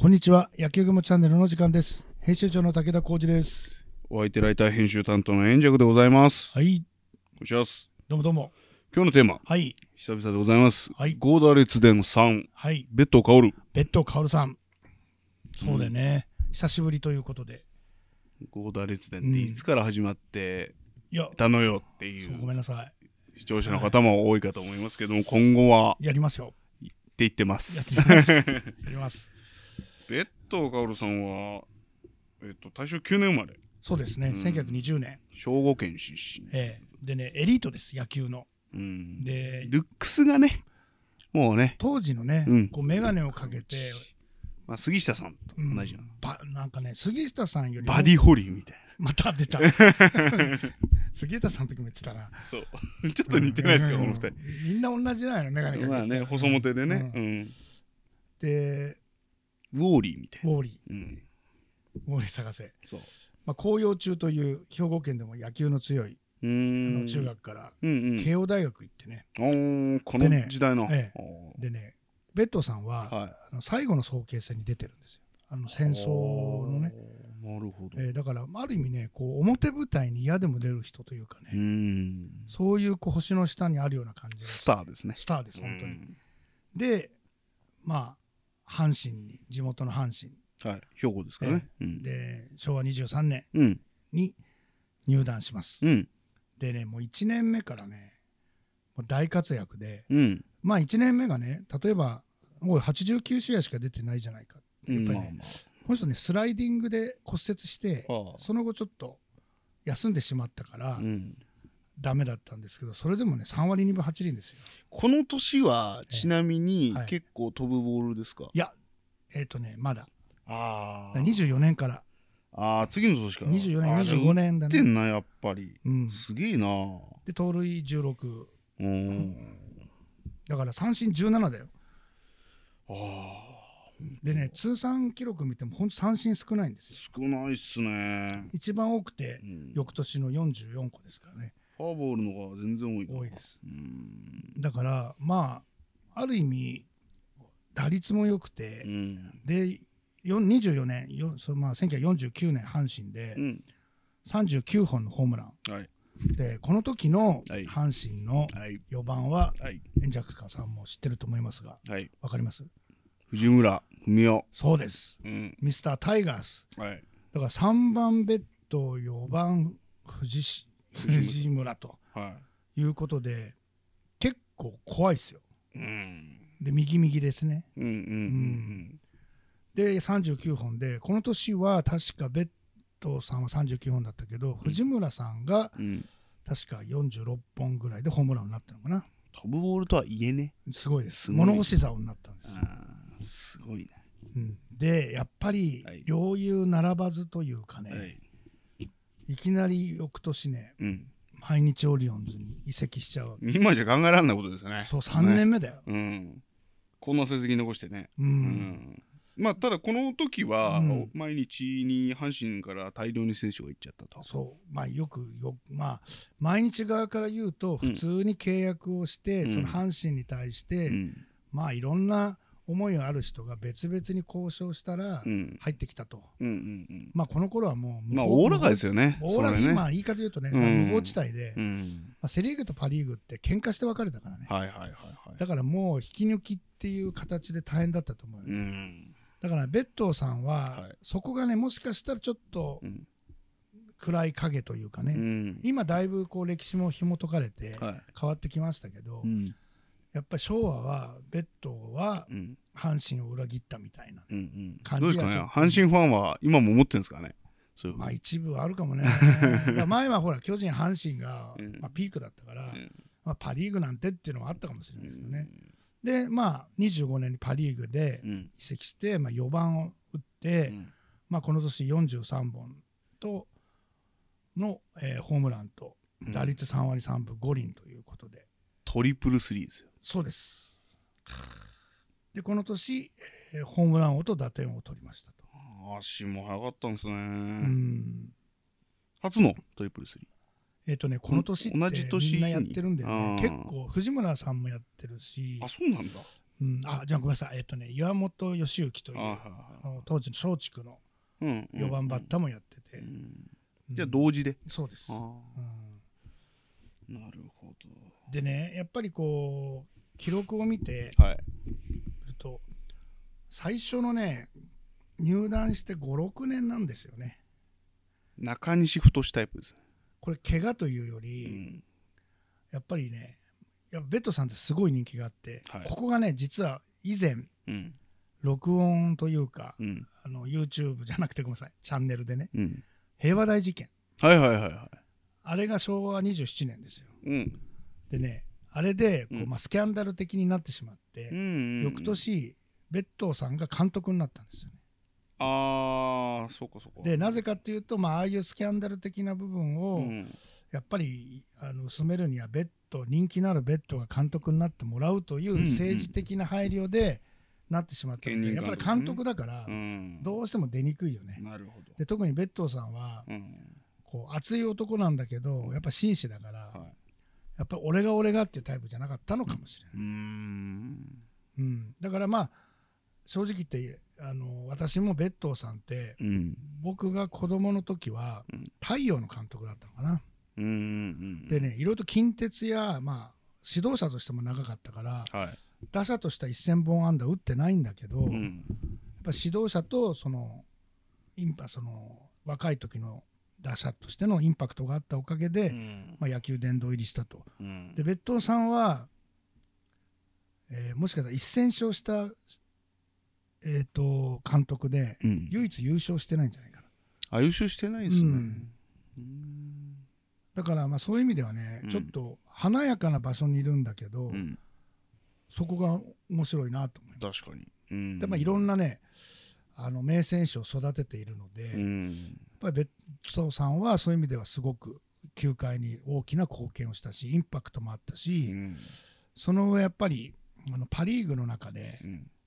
こんにちは野球雲チャンネルの時間です編集長の武田浩二ですお相手ライター編集担当の円尺でございますはいこんにちす。どうもどうも今日のテーマはい久々でございますはいゴーダレ列伝さんはいベッドカオルベッドカオルさんそうだよね、うん、久しぶりということでゴーダレツデンっていつから始まってたのよっていう,、う、ごめんなさい視聴者の方も多いかと思いますけども、はい、今後はやりますよって言ってますやってますやりますベッドカオルさんは、えっと、大正9年生まれ。そうですね、うん、1920年。兵庫県出身。ええでね、エリートです、野球の。うん、で、ルックスがね、もうね。当時のね、うん、こう、メガネをかけて、まあ、杉下さんと同じな、うん、なんかね、杉下さんよりバディホリーみたいな。また出た。杉下さんの時も言ってたな。そう。ちょっと似てないですか、うん、この二人。みんな同じなの、メガネ。まあね、細もてでね。うん、で、ウォーリーみたいなウォーリー、うん、ウォーリー探せそうまあ、紅葉中という兵庫県でも野球の強いあの中学から、うん慶応大学行ってねこの時代のでねでねベッドさんは、はい、あの最後の早慶戦に出てるんですよあの戦争のねなるほど、ええ、だからある意味ねこう表舞台に嫌でも出る人というかねそういうこう星の下にあるような感じスターですねスターです本当にでまあ阪神に地元の阪神、はい、兵庫ですかね、うん、で昭和23年に入団します、うん、でねもう1年目からねもう大活躍で、うん、まあ1年目がね例えばもう89試合しか出てないじゃないかやっぱりね、まあまあ、この人ねスライディングで骨折して、はあ、その後ちょっと休んでしまったから、ダメだったんですけどそれでもね3割2分8厘ですよこの年はちなみに、はい、結構飛ぶボールですか、いやえっ、ー、とねまだああ24年からああ次の年から24年25年だねってんなやっぱり、うん、すげえなで盗塁16うん、だから三振17だよああでね、通算記録見ても、本当三振少ないんですよ。少ないっすね。一番多くて、翌年の44個ですからね。フォアボールの方が全然多い多いですだからまあある意味打率も良くて、うん、で24年よそ、まあ、1949年阪神で、うん、39本のホームラン、はい、でこの時の阪神の4番は、はい、円寂川さんも知ってると思いますが、はい、わかります藤村文雄そうです、うん、ミスタータイガース、はい、だから3番ベッド4番藤藤村と、はい、いうことで結構怖いですよ。うん、で右右ですね。うんうんで39本でこの年は確かベッドさんは39本だったけど、うん、藤村さんが確か46本ぐらいでホームランになったのかな飛ぶボールとはいえねすごいです物干し竿になったんですすごいね、うん、でやっぱり両雄並ばずというかね、はい、いきなり翌年ね、うん毎日オリオンズに移籍しちゃう今じゃ考えられないことですよねそう3年目だよ、ね、うんこんな成績残してね、うん、うん、まあただこの時は、毎日に阪神から大量に選手が行っちゃったと、そうまあよくよまあ毎日側から言うと普通に契約をして、うん、その阪神に対して、まあいろんな思いある人が別々に交渉したら入ってきたと、まあ、この頃はもう、まあ、おおらかですよね、おおらか、いまあ、言い方で言うとね、無法地帯で、まあ、セ・リーグとパ・リーグって喧嘩して別れたからね、はいはいはい、だからもう引き抜きっていう形で大変だったと思うよ、ね、だから、ベッドさんは、そこがね、もしかしたらちょっと、暗い影というかね、今だいぶこう歴史も紐解かれて変わってきましたけど、やっぱ昭和はベッドは阪神を裏切ったみたいな感じ、ねうんうん、どうですかね阪神ファンは今も思ってるんですかねううまあ一部はあるかもね 前はほら巨人阪神が、まあ、ピークだったから、うん、まあ、パ・リーグなんてっていうのはあったかもしれないですよね、うん、でまあ25年にパ・リーグで移籍して、うん、まあ、4番を打って、まあ、この年43本との、えー、ホームランと打率3割3分5厘ということで、トリプルスリーですよ。そうです。で、この年、えホームラン王と打点を取りましたと。足も速かったんですね。初のトリプルスリー。えっ、ー、とね、この年ってみんなやってるんだよね。結構、藤村さんもやってるし。あ、そうなんだ。うん、あ、じゃあごめんなさい。えっ、ー、とね、岩本義行という、あの当時の松竹の4番バッターもやってて。じゃあ同時で。そうです。うん、なるほど。でねやっぱりこう記録を見てはいと、最初のね入団して56年なんですよね中西太タイプですこれ怪我というようり、んやっぱりねやっぱベッドさんってすごい人気があって、はいここがね実は以前うん録音というか、うんあの YouTube じゃなくてごめんなさいチャンネルでねうん平和大事件はいはいはいはあれが昭和27年ですようんでねあれでこう、まあ、スキャンダル的になってしまって、うんうんうん、翌年別当さんが監督になったんですよね。あそうかそうかでなぜかっていうと、まあ、ああいうスキャンダル的な部分を、うん、やっぱりあの進めるには別ド、人気のあるベッドが監督になってもらうという政治的な配慮でなってしまったので、やっぱり監督だから、うん、どうしても出にくいよね。なるほどで特にベッドさんは、うん、こう熱い男なんだけどやっぱ紳士だから。やっぱり俺が俺がっていうタイプじゃなかったのかもしれない。うん、うん、だからまあ正直言ってあの私もッドさんって、うん、僕が子供の時は、うん、太陽の監督だったのかな。うんうんうん、でねいろいろと近鉄や、まあ、指導者としても長かったから、はい、打者としては1000本安打打ってないんだけど、やっぱ指導者とそのパその若い時の打者としてのインパクトがあったおかげで、うん、まあ、野球殿堂入りしたと、うん、で別当さんは、えー、もしかしたら1戦勝した、えーと、監督で、うん、唯一優勝してないんじゃないかなあ優勝してないですね、だからまあそういう意味ではね、ちょっと華やかな場所にいるんだけど、そこが面白いなと思います確かに、でまあ、いろんなね、あの名選手を育てているので、うん、やっぱりベッソさんはそういう意味ではすごく球界に大きな貢献をしたしインパクトもあったし、うん、その上やっぱりあのパ・リーグの中で、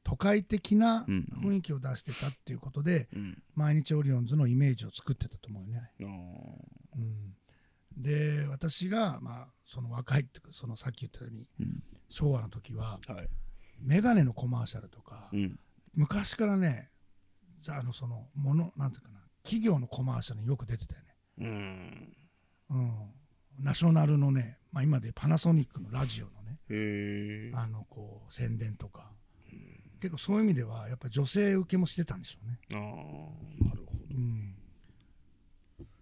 都会的な雰囲気を出してたっていうことで、うん、毎日オリオンズのイメージを作ってたと思うよね。うん、で私が、まあ、その若いってそのさっき言ったように、昭和の時は、はい、メガネのコマーシャルとか、昔からねあのそのものなんていうかな企業のコマーシャルによく出てたよねうんうんナショナルのね、まあ、今でパナソニックのラジオのねあのこう宣伝とか結構そういう意味ではやっぱ女性受けもしてたんでしょうねああなるほど、うん、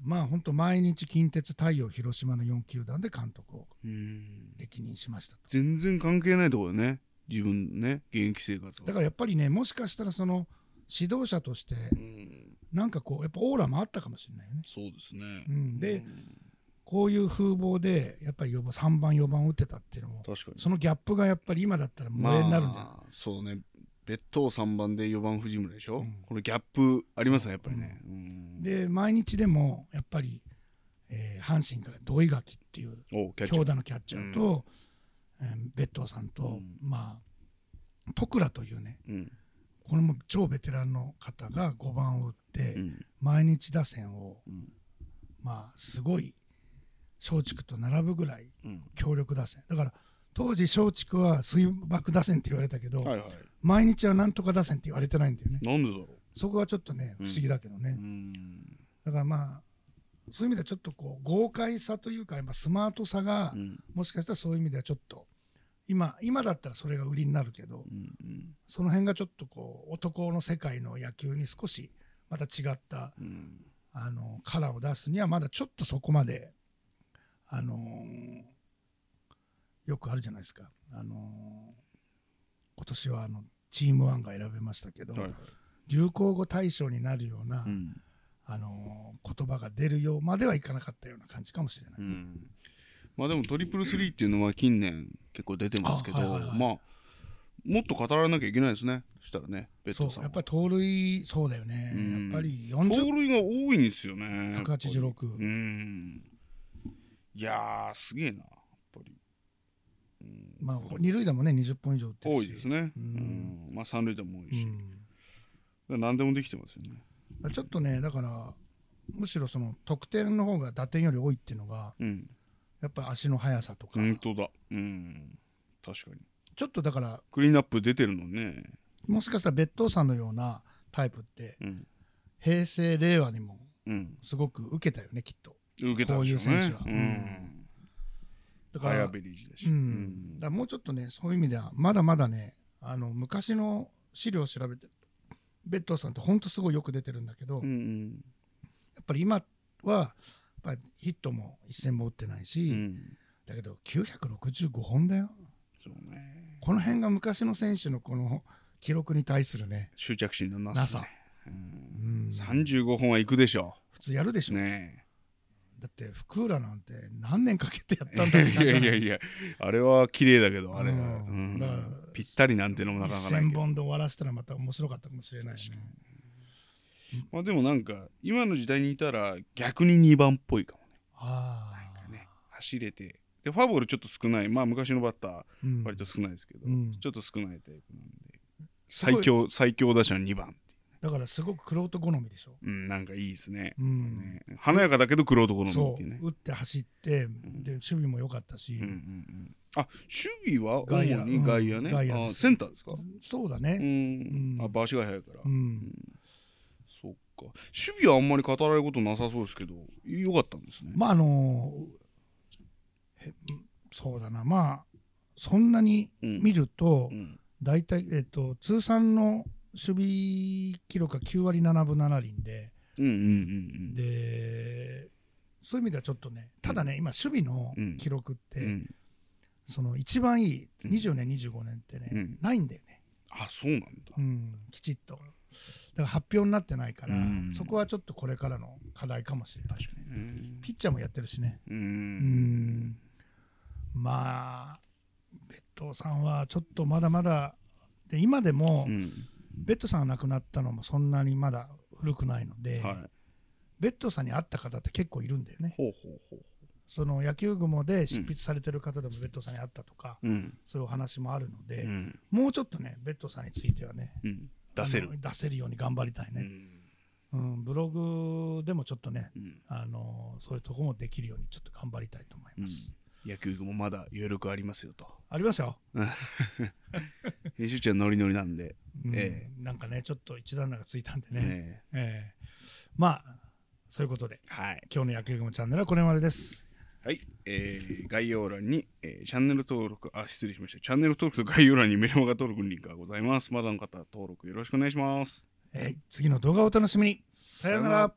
まあ本当毎日近鉄太陽広島の4球団で監督を歴任しました全然関係ないところね自分ね現役生活はだからやっぱりねもしかしたらその指導者として、なんかこうやっぱオーラもあったかもしれないよね。そうですね、うん、で、こういう風貌でやっぱり3番4番打ってたっていうのも確かにそのギャップがやっぱり今だったら無縁になるんだ、まあ、そうね別当3番で4番藤村でしょ、うん、このギャップありますねやっぱりね、うん、で毎日でもやっぱり、えー、阪神から土井垣っていう強打のキャッチャーと、うんえー、別当さんと、まあ戸倉というね、うんこれも超ベテランの方が5番を打って、毎日打線を、まあすごい松竹と並ぶぐらい強力打線、だから当時松竹は水爆打線って言われたけど、はいはい、毎日はなんとか打線って言われてないんだよねなんでだろうそこはちょっとね不思議だけどね、うん、だからまあそういう意味ではちょっとこう豪快さというかやっぱスマートさが、もしかしたらそういう意味ではちょっと今今だったらそれが売りになるけど、うんうん、その辺がちょっとこう男の世界の野球に少しまた違った、うん、あのカラーを出すにはまだちょっとそこまで、あのー、よくあるじゃないですか、あのー、今年はあのチームワンが選べましたけど、はいはい、流行語大賞になるような、うん、あのー、言葉が出るようまではいかなかったような感じかもしれない。うんまあでもトリプルスリーっていうのは近年結構出てますけど、あはいはいはい、まあもっと語らなきゃいけないですね。したらね、ベッドさんやっぱり盗塁、そうだよね。やっぱり40盗塁が多いんですよね。186。うん。いやすげえな、やっぱり。まあ、二塁打もね、20本以上って多いですね。うん。まあ、三塁打も多いし。何でもできてますよね。ちょっとね、だから、むしろその得点の方が打点より多いっていうのが、うんやっぱ足の速さとか本当だうん確かにちょっとだからクリーンアップ出てるのねもしかしたら別当さんのようなタイプって、うん、平成令和にもすごく受けたよね、きっと受けたでしょう、ね、こういう選手は、うん、だからうんだもうちょっとねそういう意味ではまだまだねあの昔の資料を調べて別当さんってほんとすごいよく出てるんだけど、うんうん、やっぱり今はまあ、ヒットも1000本打ってないし、うん、だけど965本だよ。そうね、この辺が昔の選手のこの記録に対するね執着心のなさ、ね、なさ、うん、35本はいくでしょう普通やるでしょねだって福浦なんて何年かけてやったんだって感じ いやいやいやあれは綺麗だけどあれ、うん、うん、ぴったりなんてのもなかなかない1000本で終わらせたらまた面白かったかもしれないし、ね、まあでもなんか今の時代にいたら逆に2番っぽいかもねあなんかね走れてでファボールちょっと少ないまあ昔のバッター割と少ないですけど、うん、ちょっと少ないタイプなんで最強最強打者の2番だからすごくくろと好みでしょ、うん、なんかいいですね,、うん、ね華やかだけどくろと好みっていうね打って走って、で守備も良かったし、うんうんうんあ、守備は外野外野ね。センターですかそうだね。あ、場ーが速いから。うん。そっか守備はあんまり語られることなさそうですけどよかったんですねまああのそうだなまあそんなに見ると、うん、大体、えっと、通算の守備記録が9割7分7厘で、うんうんうんうん、でそういう意味ではちょっとねただね、うん、今守備の記録って、うん、その一番いい20年25年ってね、ないんだよねあそうなんだ、きちっとだから発表になってないから、うん、そこはちょっとこれからの課題かもしれないね、うん、ピッチャーもやってるしね、うん、まあ、別ドさんはちょっとまだまだ、で今でも、ベッドさんが亡くなったのもそんなにまだ古くないので、はい、ベッドさんに会った方って結構いるんだよね。ほうほうほうその野球雲で執筆されてる方でもベッドさんに会ったとか、そういうお話もあるので、もうちょっとね、ベッドさんについてはね、出せる出せるように頑張りたいね、うん、うん、ブログでもちょっとね、うん、あのそういうとこもできるようにちょっと頑張りたいと思います、うん、野球もまだ余力ありますよとありますよ 編集長ノリノリなんで、ええ、なんかねちょっと一段落ついたんでね、えええまあそういうことで、はい、今日の野球部チャンネルはこれまでです、はい、えー、概要欄に、えー、チャンネル登録、あ、失礼しました。チャンネル登録と概要欄にメルマガ登録のリンクがございます。まだの方、登録よろしくお願いします。えー、次の動画をお楽しみに。さよなら。